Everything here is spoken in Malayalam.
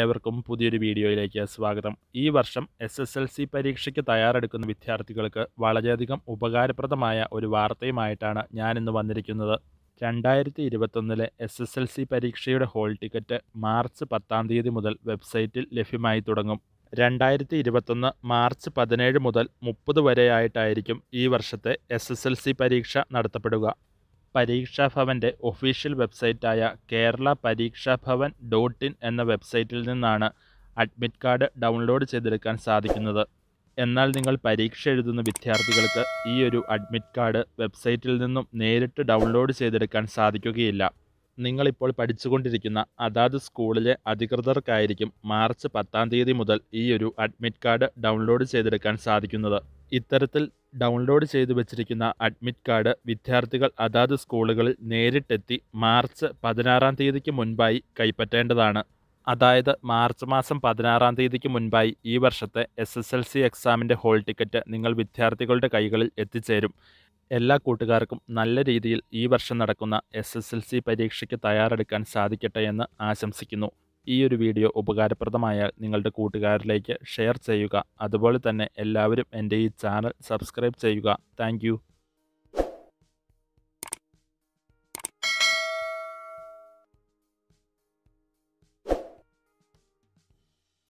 ഏവർക്കും പുതിയൊരു വീഡിയോയിലേക്ക് സ്വാഗതം ഈ വർഷം എസ് എസ് എൽ സി പരീക്ഷയ്ക്ക് തയ്യാറെടുക്കുന്ന വിദ്യാർത്ഥികൾക്ക് വളരെയധികം ഉപകാരപ്രദമായ ഒരു വാർത്തയുമായിട്ടാണ് ഞാനിന്ന് വന്നിരിക്കുന്നത് രണ്ടായിരത്തി ഇരുപത്തൊന്നിലെ എസ് എസ് എൽ സി പരീക്ഷയുടെ ഹോൾ ടിക്കറ്റ് മാർച്ച് പത്താം തീയതി മുതൽ വെബ്സൈറ്റിൽ ലഭ്യമായി തുടങ്ങും രണ്ടായിരത്തി ഇരുപത്തൊന്ന് മാർച്ച് പതിനേഴ് മുതൽ മുപ്പത് വരെയായിട്ടായിരിക്കും ഈ വർഷത്തെ എസ് എസ് എൽ സി പരീക്ഷ നടത്തപ്പെടുക പരീക്ഷാ ഭവൻ്റെ ഒഫീഷ്യൽ വെബ്സൈറ്റായ കേരള പരീക്ഷാ ഭവൻ ഡോട്ട് ഇൻ എന്ന വെബ്സൈറ്റിൽ നിന്നാണ് അഡ്മിറ്റ് കാർഡ് ഡൗൺലോഡ് ചെയ്തെടുക്കാൻ സാധിക്കുന്നത് എന്നാൽ നിങ്ങൾ പരീക്ഷ എഴുതുന്ന വിദ്യാർത്ഥികൾക്ക് ഈ ഒരു അഡ്മിറ്റ് കാർഡ് വെബ്സൈറ്റിൽ നിന്നും നേരിട്ട് ഡൗൺലോഡ് ചെയ്തെടുക്കാൻ സാധിക്കുകയില്ല നിങ്ങളിപ്പോൾ പഠിച്ചുകൊണ്ടിരിക്കുന്ന അതാത് സ്കൂളിലെ അധികൃതർക്കായിരിക്കും മാർച്ച് പത്താം തീയതി മുതൽ ഈ ഒരു അഡ്മിറ്റ് കാർഡ് ഡൗൺലോഡ് ചെയ്തെടുക്കാൻ സാധിക്കുന്നത് ഇത്തരത്തിൽ ഡൗൺലോഡ് ചെയ്തു വച്ചിരിക്കുന്ന അഡ്മിറ്റ് കാർഡ് വിദ്യാർത്ഥികൾ അതാത് സ്കൂളുകളിൽ നേരിട്ടെത്തി മാർച്ച് പതിനാറാം തീയതിക്ക് മുൻപായി കൈപ്പറ്റേണ്ടതാണ് അതായത് മാർച്ച് മാസം പതിനാറാം തീയതിക്ക് മുൻപായി ഈ വർഷത്തെ എസ് എസ് എൽ സി എക്സാമിൻ്റെ ഹോൾ ടിക്കറ്റ് നിങ്ങൾ വിദ്യാർത്ഥികളുടെ കൈകളിൽ എത്തിച്ചേരും എല്ലാ കൂട്ടുകാർക്കും നല്ല രീതിയിൽ ഈ വർഷം നടക്കുന്ന എസ് എസ് എൽ സി പരീക്ഷയ്ക്ക് തയ്യാറെടുക്കാൻ സാധിക്കട്ടെ എന്ന് ആശംസിക്കുന്നു ഈ ഒരു വീഡിയോ ഉപകാരപ്രദമായാൽ നിങ്ങളുടെ കൂട്ടുകാരിലേക്ക് ഷെയർ ചെയ്യുക അതുപോലെ തന്നെ എല്ലാവരും എൻ്റെ ഈ ചാനൽ സബ്സ്ക്രൈബ് ചെയ്യുക താങ്ക്